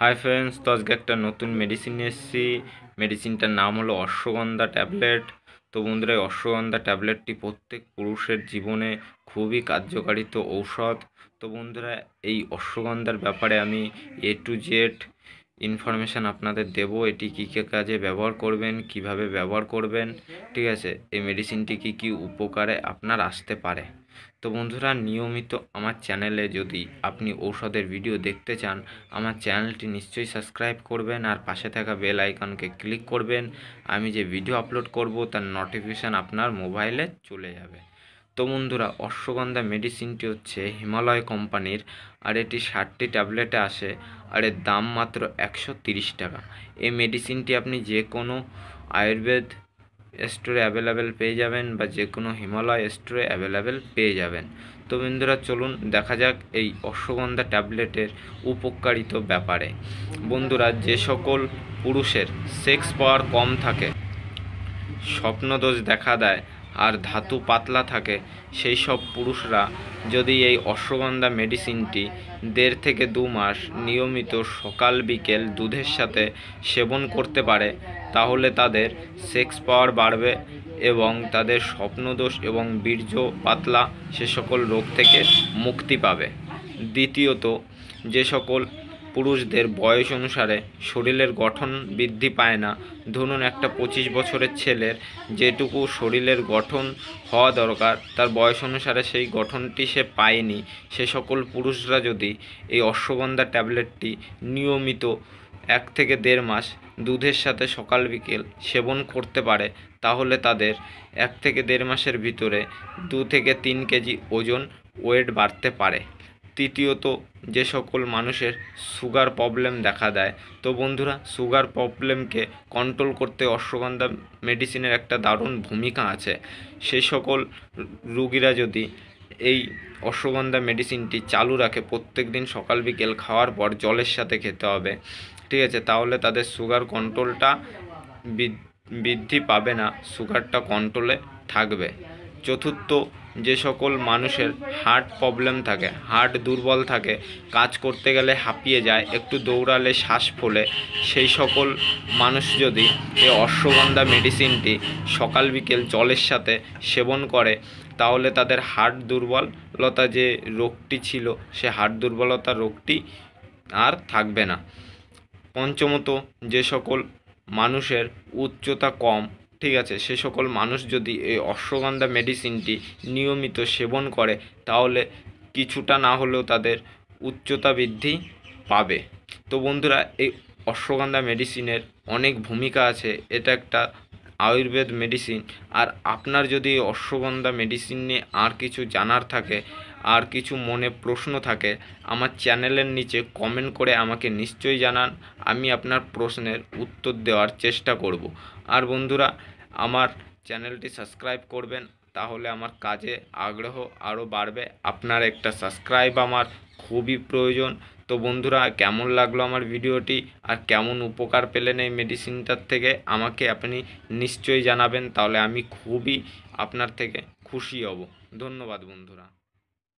hi friends তো আজকে একটা নতুন মেডিসিন এসেছি মেডিসিনটার নাম হলো অশ্বগন্ধা ট্যাবলেট তো বন্ধুরা অশ্বগন্ধা ট্যাবলেটটি প্রত্যেক পুরুষের জীবনে খুবই কার্যকারিত ঔষধ তো বন্ধুরা এই অশ্বগন্ধার ব্যাপারে আমি এ টু জেড ইনফরমেশান আপনাদের দেব এটি কী কী কাজে ব্যবহার করবেন কিভাবে ব্যবহার করবেন ঠিক আছে এই মেডিসিনটি কী কী উপকারে আপনার আসতে পারে তো বন্ধুরা নিয়মিত আমার চ্যানেলে যদি আপনি ঔষধের ভিডিও দেখতে চান আমার চ্যানেলটি নিশ্চয়ই সাবস্ক্রাইব করবেন আর পাশে থাকা বেল আইকনকে ক্লিক করবেন আমি যে ভিডিও আপলোড করব তার নোটিফিকেশান আপনার মোবাইলে চলে যাবে তো বন্ধুরা অশ্বগন্ধা মেডিসিনটি হচ্ছে হিমালয় কোম্পানির আর এটি ষাটটি ট্যাবলেটে আসে আর এর দাম মাত্র একশো টাকা এই মেডিসিনটি আপনি যে কোনো আয়ুর্বেদ স্টোরে অ্যাভেলেবেল পেয়ে যাবেন বা যে কোনো হিমালয় স্টোরে অ্যাভেলেবেল পেয়ে যাবেন তো বন্ধুরা চলুন দেখা যাক এই অশ্বগন্ধা ট্যাবলেটের উপকারিত ব্যাপারে বন্ধুরা যে সকল পুরুষের সেক্স পাওয়ার কম থাকে স্বপ্নদোষ দেখা দেয় আর ধাতু পাতলা থাকে সেই সব পুরুষরা যদি এই অশ্বগন্ধা মেডিসিনটি দেড় থেকে দু মাস নিয়মিত সকাল বিকেল দুধের সাথে সেবন করতে পারে তাহলে তাদের সেক্স পাওয়ার বাড়বে এবং তাদের স্বপ্নদোষ এবং বীর্য পাতলা সে সকল রোগ থেকে মুক্তি পাবে দ্বিতীয়ত যে সকল পুরুষদের বয়স অনুসারে শরীরের গঠন বৃদ্ধি পায় না ধরুন একটা পঁচিশ বছরের ছেলের যেটুকু শরীরের গঠন হওয়া দরকার তার বয়স অনুসারে সেই গঠনটি সে পায়নি সে সকল পুরুষরা যদি এই অশ্বগন্ধা ট্যাবলেটটি নিয়মিত এক থেকে দেড় মাস দুধের সাথে সকাল বিকেল সেবন করতে পারে তাহলে তাদের এক থেকে দেড় মাসের ভিতরে দু থেকে তিন কেজি ওজন ওয়েট বাড়তে পারে তৃতীয়ত যে সকল মানুষের সুগার প্রবলেম দেখা দেয় তো বন্ধুরা সুগার প্রবলেমকে কন্ট্রোল করতে অশ্বগন্ধা মেডিসিনের একটা দারুণ ভূমিকা আছে সেই সকল রুগীরা যদি এই অশ্বগন্ধা মেডিসিনটি চালু রাখে প্রত্যেক দিন সকাল বিকেল খাওয়ার পর জলের সাথে খেতে হবে ঠিক আছে তাহলে তাদের সুগার কন্ট্রোলটা বৃদ্ধি পাবে না সুগারটা কন্ট্রোলে থাকবে চতুর্থ যে সকল মানুষের হার্ট প্রবলেম থাকে হার্ট দুর্বল থাকে কাজ করতে গেলে হাঁপিয়ে যায় একটু দৌড়ালে শ্বাস ফোলে সেই সকল মানুষ যদি এই অশ্বগন্ধা মেডিসিনটি সকাল বিকেল জলের সাথে সেবন করে তাহলে তাদের হার্ট দুর্বলতা যে রোগটি ছিল সে হার্ট দুর্বলতা রোগটি আর থাকবে না পঞ্চমত যে সকল মানুষের উচ্চতা কম ঠিক আছে সে সকল মানুষ যদি এই অশ্বগন্ধা মেডিসিনটি নিয়মিত সেবন করে তাহলে কিছুটা না হলেও তাদের উচ্চতা বৃদ্ধি পাবে তো বন্ধুরা এই অশ্বগন্ধা মেডিসিনের অনেক ভূমিকা আছে এটা একটা আয়ুর্বেদ মেডিসিন আর আপনার যদি অশ্বগন্ধা মেডিসিন নিয়ে আর কিছু জানার থাকে আর কিছু মনে প্রশ্ন থাকে আমার চ্যানেলের নিচে কমেন্ট করে আমাকে নিশ্চয়ই জানান আমি আপনার প্রশ্নের উত্তর দেওয়ার চেষ্টা করব আর বন্ধুরা আমার চ্যানেলটি সাবস্ক্রাইব করবেন তাহলে আমার কাজে আগ্রহ আরও বাড়বে আপনার একটা সাবস্ক্রাইব আমার খুবই প্রয়োজন তো বন্ধুরা কেমন লাগলো আমার ভিডিওটি আর কেমন উপকার পেলেন এই মেডিসিনটার থেকে আমাকে আপনি নিশ্চয়ই জানাবেন তাহলে আমি খুবই আপনার থেকে খুশি হব ধন্যবাদ বন্ধুরা